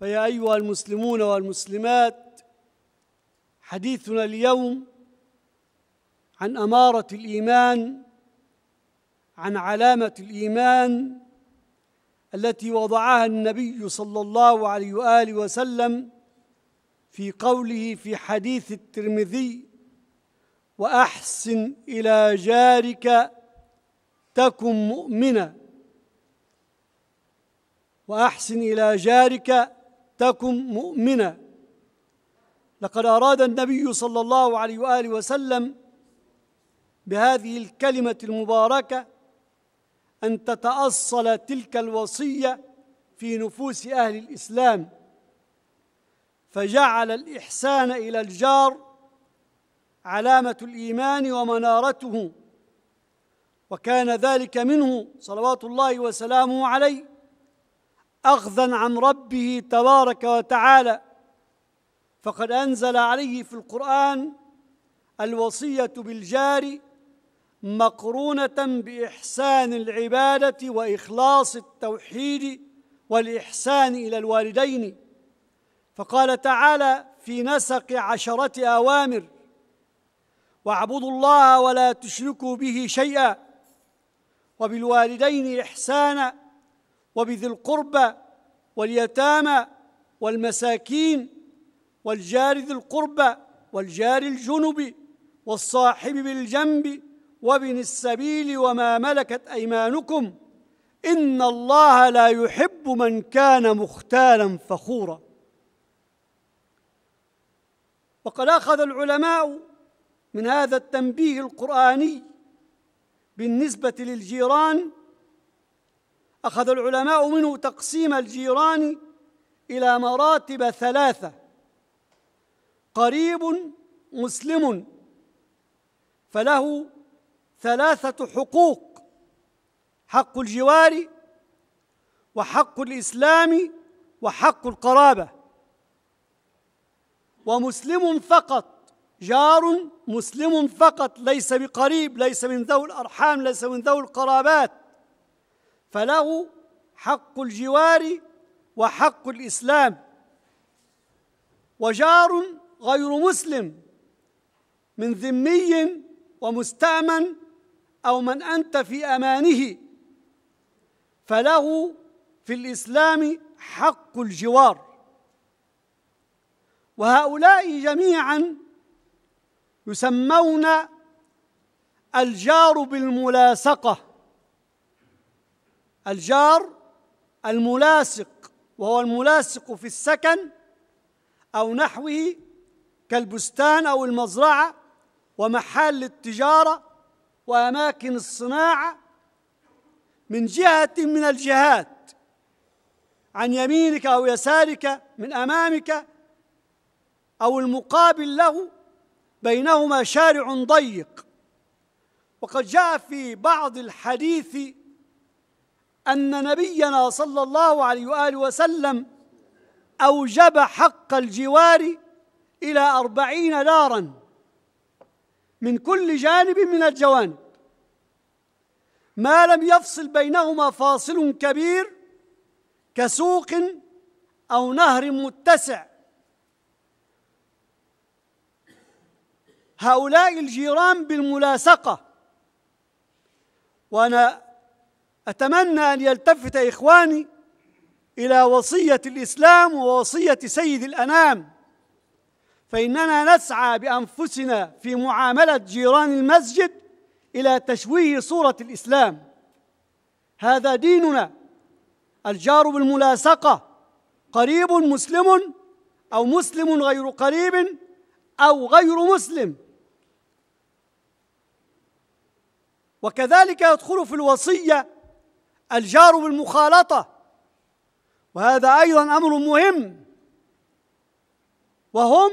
فيا أيها المسلمون والمسلمات حديثنا اليوم عن أمارة الإيمان عن علامة الإيمان التي وضعها النبي صلى الله عليه وآله وسلم في قوله في حديث الترمذي وأحسن إلى جارك تكن مؤمنا وأحسن إلى جارك تكن مؤمنة لقد أراد النبي صلى الله عليه وآله وسلم بهذه الكلمة المباركة أن تتأصل تلك الوصية في نفوس أهل الإسلام فجعل الإحسان إلى الجار علامة الإيمان ومنارته وكان ذلك منه صلوات الله وسلامه عليه اخذا عن ربه تبارك وتعالى فقد انزل عليه في القران الوصيه بالجار مقرونه باحسان العباده واخلاص التوحيد والاحسان الى الوالدين فقال تعالى في نسق عشره اوامر واعبدوا الله ولا تشركوا به شيئا وبالوالدين احسانا وبذي القربى واليتامى والمساكين والجار ذي القربى والجار الجنب والصاحب بالجنب وابن السبيل وما ملكت ايمانكم ان الله لا يحب من كان مختالا فخورا وقد اخذ العلماء من هذا التنبيه القراني بالنسبه للجيران أخذ العلماء منه تقسيم الجيران إلى مراتب ثلاثة قريب مسلم فله ثلاثة حقوق حق الجوار وحق الإسلام وحق القرابة ومسلم فقط جار مسلم فقط ليس بقريب ليس من ذوي الأرحام ليس من ذوي القرابات فله حق الجوار وحق الإسلام وجار غير مسلم من ذمي ومستأمن أو من أنت في أمانه فله في الإسلام حق الجوار وهؤلاء جميعا يسمون الجار بالملاصقه الجار الملاصق وهو الملاصق في السكن أو نحوه كالبستان أو المزرعة ومحال التجارة وأماكن الصناعة من جهة من الجهات عن يمينك أو يسارك من أمامك أو المقابل له بينهما شارع ضيق وقد جاء في بعض الحديث ان نبينا صلى الله عليه واله وسلم اوجب حق الجوار الى اربعين دارا من كل جانب من الجوانب ما لم يفصل بينهما فاصل كبير كسوق او نهر متسع هؤلاء الجيران بالملاصقه وانا أتمنى أن يلتفت إخواني إلى وصية الإسلام ووصية سيد الأنام فإننا نسعى بأنفسنا في معاملة جيران المسجد إلى تشويه صورة الإسلام هذا ديننا الجار بالملاصقة قريب مسلم أو مسلم غير قريب أو غير مسلم وكذلك يدخل في الوصية الجار بالمخالطه وهذا ايضا امر مهم وهم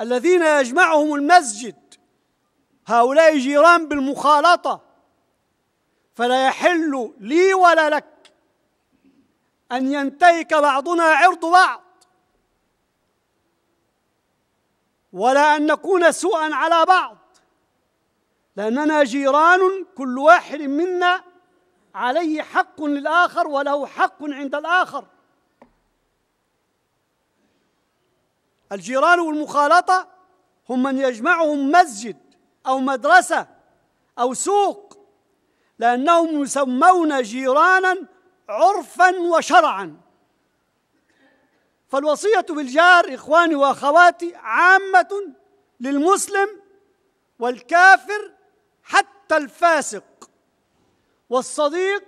الذين يجمعهم المسجد هؤلاء جيران بالمخالطه فلا يحل لي ولا لك ان ينتهك بعضنا عرض بعض ولا ان نكون سوءا على بعض لاننا جيران كل واحد منا عليه حق للآخر وله حق عند الآخر الجيران والمخالطة هم من يجمعهم مسجد أو مدرسة أو سوق لأنهم يسمون جيرانا عرفا وشرعا فالوصية بالجار إخواني وأخواتي عامة للمسلم والكافر حتى الفاسق والصديق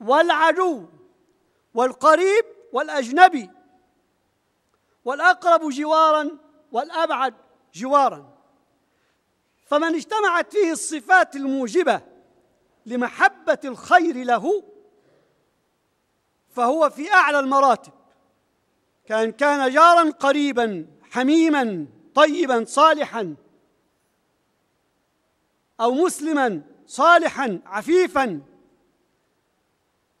والعدو والقريب والأجنبي والأقرب جوارا والأبعد جوارا فمن اجتمعت فيه الصفات الموجبة لمحبة الخير له فهو في أعلى المراتب كان كان جارا قريبا حميما طيبا صالحا أو مسلما صالحا عفيفا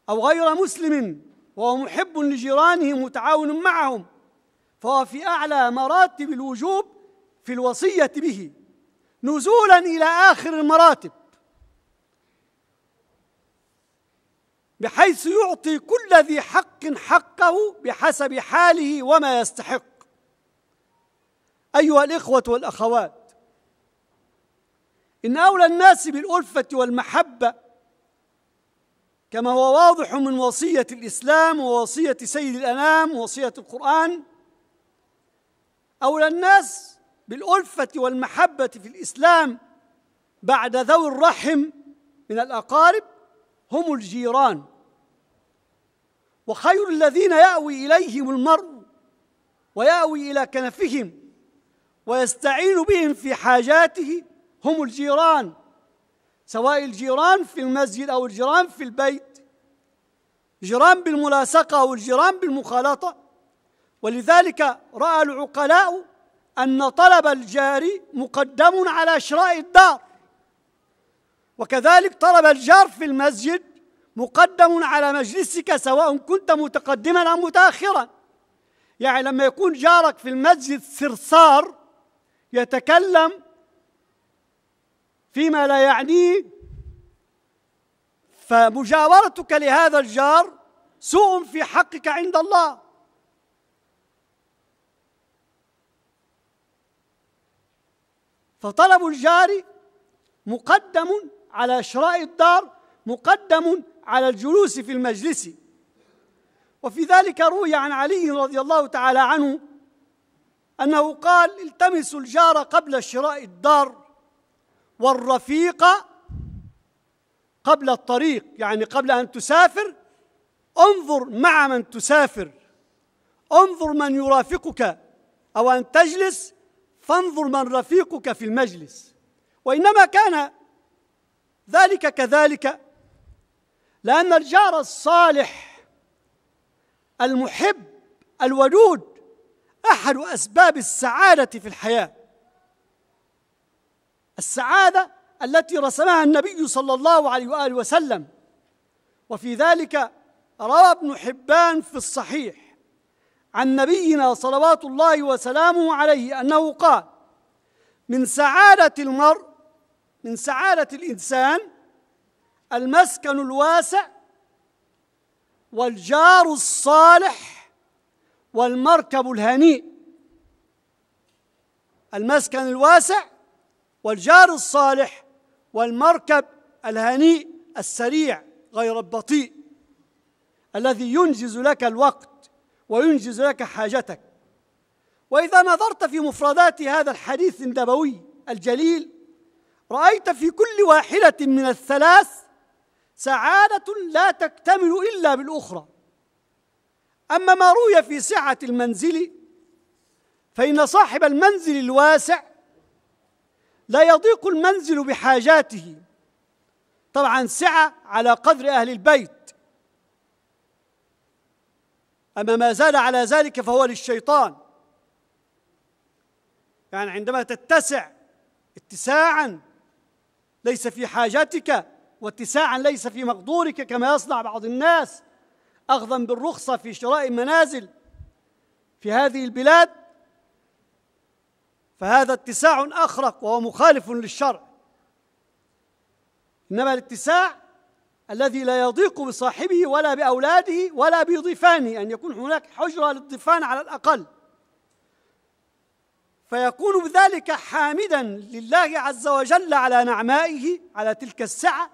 أو غير مسلم وهو محب لجيرانه متعاون معهم فهو في أعلى مراتب الوجوب في الوصية به نزولا إلى آخر المراتب بحيث يعطي كل ذي حق حقه بحسب حاله وما يستحق أيها الإخوة والأخوات إن أولى الناس بالألفة والمحبة كما هو واضح من وصية الإسلام ووصية سيد الأنام ووصية القرآن أولى الناس بالألفة والمحبة في الإسلام بعد ذوي الرحم من الأقارب هم الجيران وخير الذين يأوي إليهم المرء ويأوي إلى كنفهم ويستعين بهم في حاجاته هم الجيران سواء الجيران في المسجد أو الجيران في البيت جيران بالملاصقة أو الجيران بالمخالطة ولذلك رأى العقلاء أن طلب الجار مقدم على شراء الدار وكذلك طلب الجار في المسجد مقدم على مجلسك سواء كنت متقدما أو متأخرا يعني لما يكون جارك في المسجد سرسار يتكلم فيما لا يعنيه فمجاورتك لهذا الجار سوء في حقك عند الله فطلب الجار مقدم على شراء الدار مقدم على الجلوس في المجلس وفي ذلك روي عن علي رضي الله تعالى عنه انه قال التمسوا الجار قبل شراء الدار والرفيق قبل الطريق يعني قبل أن تسافر انظر مع من تسافر انظر من يرافقك أو أن تجلس فانظر من رفيقك في المجلس وإنما كان ذلك كذلك لأن الجار الصالح المحب الودود أحد أسباب السعادة في الحياة السعادة التي رسمها النبي صلى الله عليه وآله وسلم وفي ذلك روى ابن حبان في الصحيح عن نبينا صلوات الله وسلامه عليه أنه قال من سعادة المرء من سعادة الإنسان المسكن الواسع والجار الصالح والمركب الهنيء المسكن الواسع والجار الصالح والمركب الهنيء السريع غير البطيء الذي ينجز لك الوقت وينجز لك حاجتك واذا نظرت في مفردات هذا الحديث النبوي الجليل رايت في كل واحده من الثلاث سعاده لا تكتمل الا بالاخرى اما ما روي في سعه المنزل فان صاحب المنزل الواسع لا يضيق المنزل بحاجاته طبعا سعة على قدر أهل البيت أما ما زال على ذلك فهو للشيطان يعني عندما تتسع اتساعا ليس في حاجتك واتساعا ليس في مقدورك كما يصنع بعض الناس أخذا بالرخصة في شراء المنازل في هذه البلاد فهذا اتساع أخرق وهو مخالف للشرع إنما الاتساع الذي لا يضيق بصاحبه ولا بأولاده ولا بضيفانه أن يكون هناك حجرة للضيفان على الأقل فيكون بذلك حامدا لله عز وجل على نعمائه على تلك السعة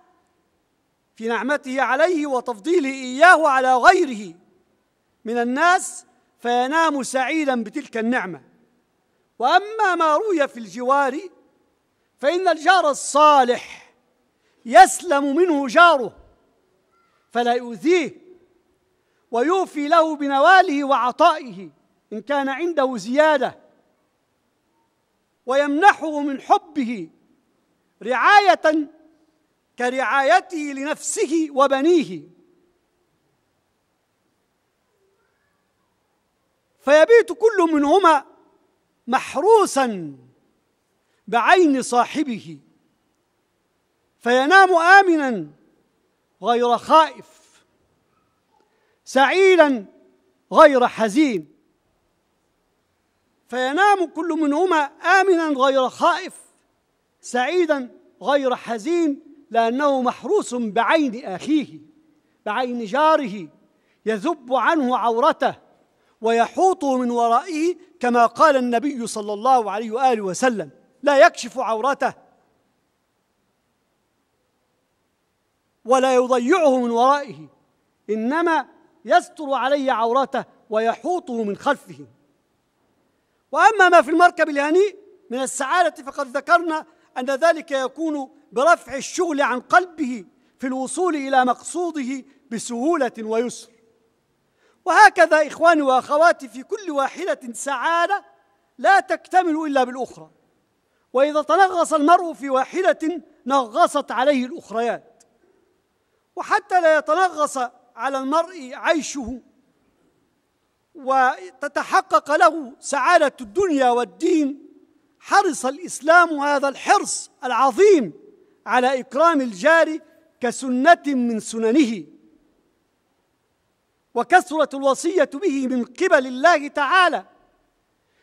في نعمته عليه وتفضيله إياه على غيره من الناس فينام سعيدا بتلك النعمه واما ما روي في الجوار فان الجار الصالح يسلم منه جاره فلا يؤذيه ويوفي له بنواله وعطائه ان كان عنده زياده ويمنحه من حبه رعايه كرعايته لنفسه وبنيه فيبيت كل منهما محروسا بعين صاحبه فينام امنا غير خائف سعيدا غير حزين فينام كل منهما امنا غير خائف سعيدا غير حزين لانه محروس بعين اخيه بعين جاره يذب عنه عورته ويحوط من ورائه كما قال النبي صلى الله عليه واله وسلم لا يكشف عورته ولا يضيعه من ورائه انما يستر عليه عورته ويحوطه من خلفه واما ما في المركب الهنيء من السعاده فقد ذكرنا ان ذلك يكون برفع الشغل عن قلبه في الوصول الى مقصوده بسهوله ويسر وهكذا إخواني وأخواتي في كل واحدة سعادة لا تكتمل إلا بالأخرى وإذا تنغص المرء في واحدة نغصت عليه الأخريات وحتى لا يتنغص على المرء عيشه وتتحقق له سعادة الدنيا والدين حرص الإسلام هذا الحرص العظيم على إكرام الجار كسنة من سننه وكثرت الوصية به من قبل الله تعالى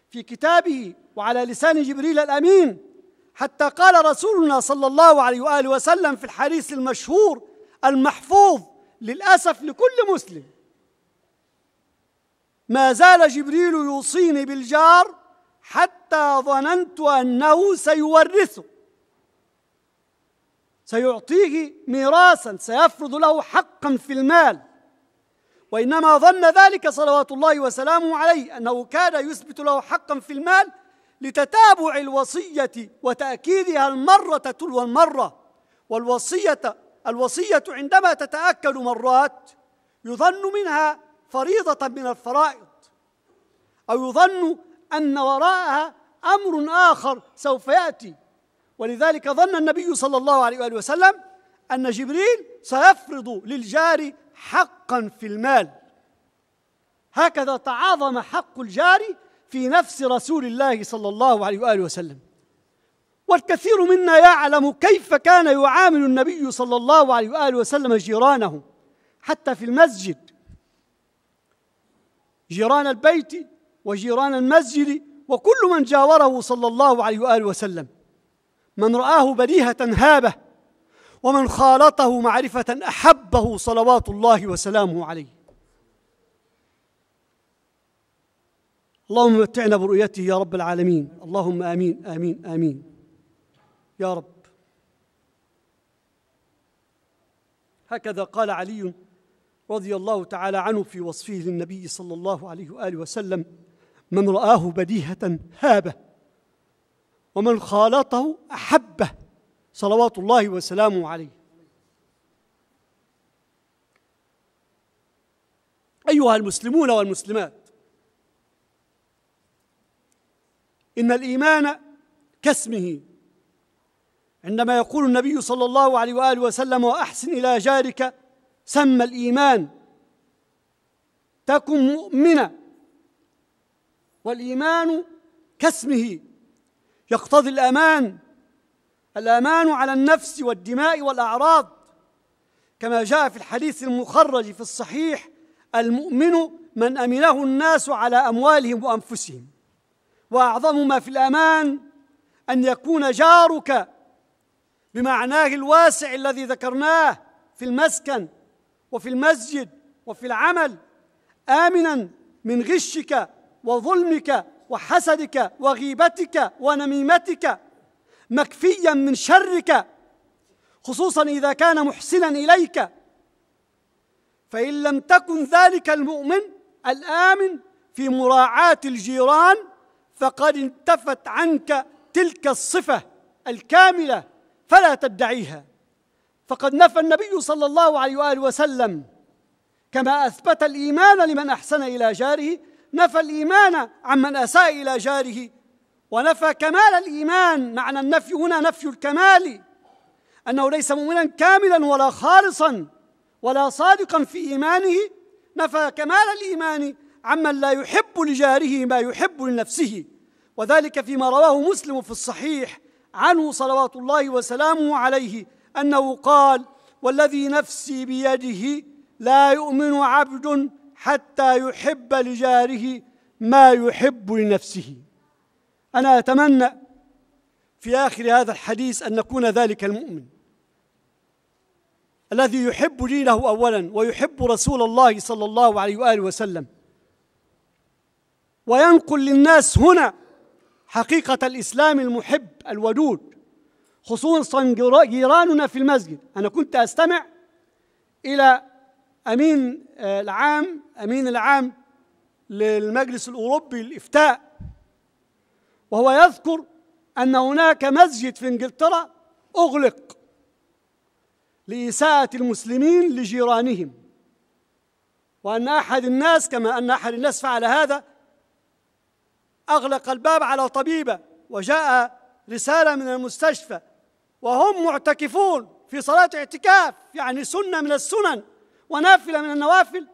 في كتابه وعلى لسان جبريل الأمين حتى قال رسولنا صلى الله عليه وآله وسلم في الحديث المشهور المحفوظ للأسف لكل مسلم ما زال جبريل يوصيني بالجار حتى ظننت أنه سيورثه سيعطيه ميراثا سيفرض له حقا في المال وإنما ظن ذلك صلوات الله وسلامه عليه أنه كان يثبت له حقا في المال لتتابع الوصية وتأكيدها المرة تلو المرة والوصية الوصية عندما تتأكد مرات يظن منها فريضة من الفرائض أو يظن أن وراءها أمر آخر سوف يأتي ولذلك ظن النبي صلى الله عليه وآله وسلم أن جبريل سيفرض للجار حقا في المال هكذا تعاظم حق الجار في نفس رسول الله صلى الله عليه واله وسلم والكثير منا يعلم كيف كان يعامل النبي صلى الله عليه واله وسلم جيرانه حتى في المسجد جيران البيت وجيران المسجد وكل من جاوره صلى الله عليه واله وسلم من رآه بديهة هابه ومن خالطه معرفة أحبه صلوات الله وسلامه عليه اللهم متعنا برؤيته يا رب العالمين اللهم آمين آمين آمين يا رب هكذا قال علي رضي الله تعالى عنه في وصفه للنبي صلى الله عليه وآله وسلم من رآه بديهة هابه ومن خالطه أحبه صلوات الله وسلامه عليه ايها المسلمون والمسلمات ان الايمان كاسمه عندما يقول النبي صلى الله عليه واله وسلم واحسن الى جارك سمى الايمان تكن مؤمنا والايمان كاسمه يقتضي الامان الأمان على النفس والدماء والأعراض كما جاء في الحديث المخرج في الصحيح المؤمن من أمنه الناس على أموالهم وأنفسهم وأعظم ما في الأمان أن يكون جارك بمعناه الواسع الذي ذكرناه في المسكن وفي المسجد وفي العمل آمنا من غشك وظلمك وحسدك وغيبتك ونميمتك مكفيا من شرك خصوصا اذا كان محسنا اليك فان لم تكن ذلك المؤمن الامن في مراعاه الجيران فقد انتفت عنك تلك الصفه الكامله فلا تدعيها فقد نفى النبي صلى الله عليه واله وسلم كما اثبت الايمان لمن احسن الى جاره نفى الايمان عمن اساء الى جاره ونفى كمال الإيمان معنى النفي هنا نفي الكمال أنه ليس مؤمنا كاملا ولا خالصا ولا صادقا في إيمانه نفى كمال الإيمان عمن لا يحب لجاره ما يحب لنفسه وذلك فيما رواه مسلم في الصحيح عنه صلوات الله وسلامه عليه أنه قال والذي نفسي بيده لا يؤمن عبد حتى يحب لجاره ما يحب لنفسه أنا أتمنى في آخر هذا الحديث أن نكون ذلك المؤمن الذي يحب دينه أولا ويحب رسول الله صلى الله عليه وآله وسلم وينقل للناس هنا حقيقة الإسلام المحب الودود خصوصا جيراننا في المسجد أنا كنت أستمع إلى أمين آه، العام أمين العام للمجلس الأوروبي الإفتاء وهو يذكر أن هناك مسجد في إنجلترا أغلق لإساءة المسلمين لجيرانهم وأن أحد الناس كما أن أحد الناس فعل هذا أغلق الباب على طبيبة وجاء رسالة من المستشفى وهم معتكفون في صلاة اعتكاف يعني سنة من السنن ونافلة من النوافل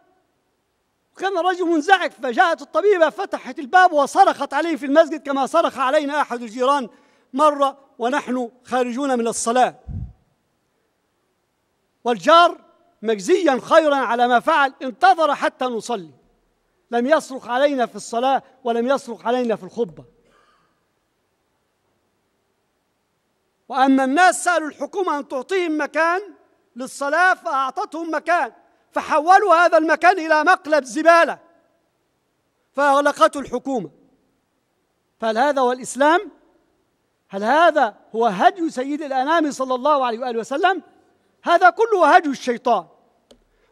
كان الرجل منزعج فجاءت الطبيبة فتحت الباب وصرخت عليه في المسجد كما صرخ علينا أحد الجيران مرة ونحن خارجون من الصلاة والجار مجزيا خيرا على ما فعل انتظر حتى نصلي لم يصرخ علينا في الصلاة ولم يصرخ علينا في الخطبة وأما الناس سألوا الحكومة أن تعطيهم مكان للصلاة فأعطتهم مكان فحولوا هذا المكان إلى مقلب زبالة فأغلقته الحكومة فهل هذا هو الإسلام؟ هل هذا هو هدي سيد الأنام صلى الله عليه وآله وسلم؟ هذا كله هدي الشيطان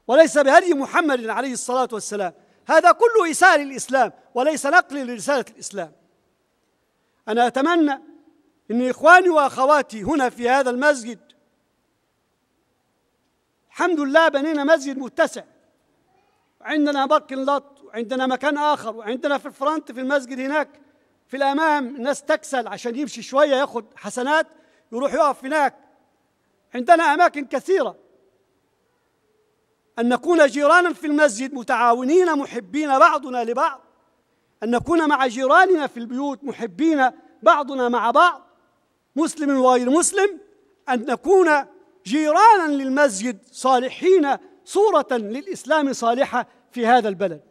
وليس بهدي محمد عليه الصلاة والسلام هذا كله إساءة للإسلام وليس نقل لرسالة الإسلام أنا أتمنى أن إخواني وأخواتي هنا في هذا المسجد الحمد لله بنينا مسجد متسع عندنا باركن لط وعندنا مكان آخر وعندنا في الفرنت في المسجد هناك في الأمام الناس تكسل عشان يمشي شوية ياخد حسنات يروح يقف هناك عندنا أماكن كثيرة أن نكون جيرانا في المسجد متعاونين محبين بعضنا لبعض أن نكون مع جيراننا في البيوت محبين بعضنا مع بعض مسلم وغير مسلم أن نكون جيرانا للمسجد صالحين صورة للإسلام صالحة في هذا البلد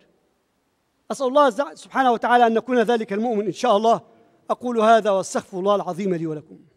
أسأل الله سبحانه وتعالى أن نكون ذلك المؤمن إن شاء الله أقول هذا واستغفر الله العظيم لي ولكم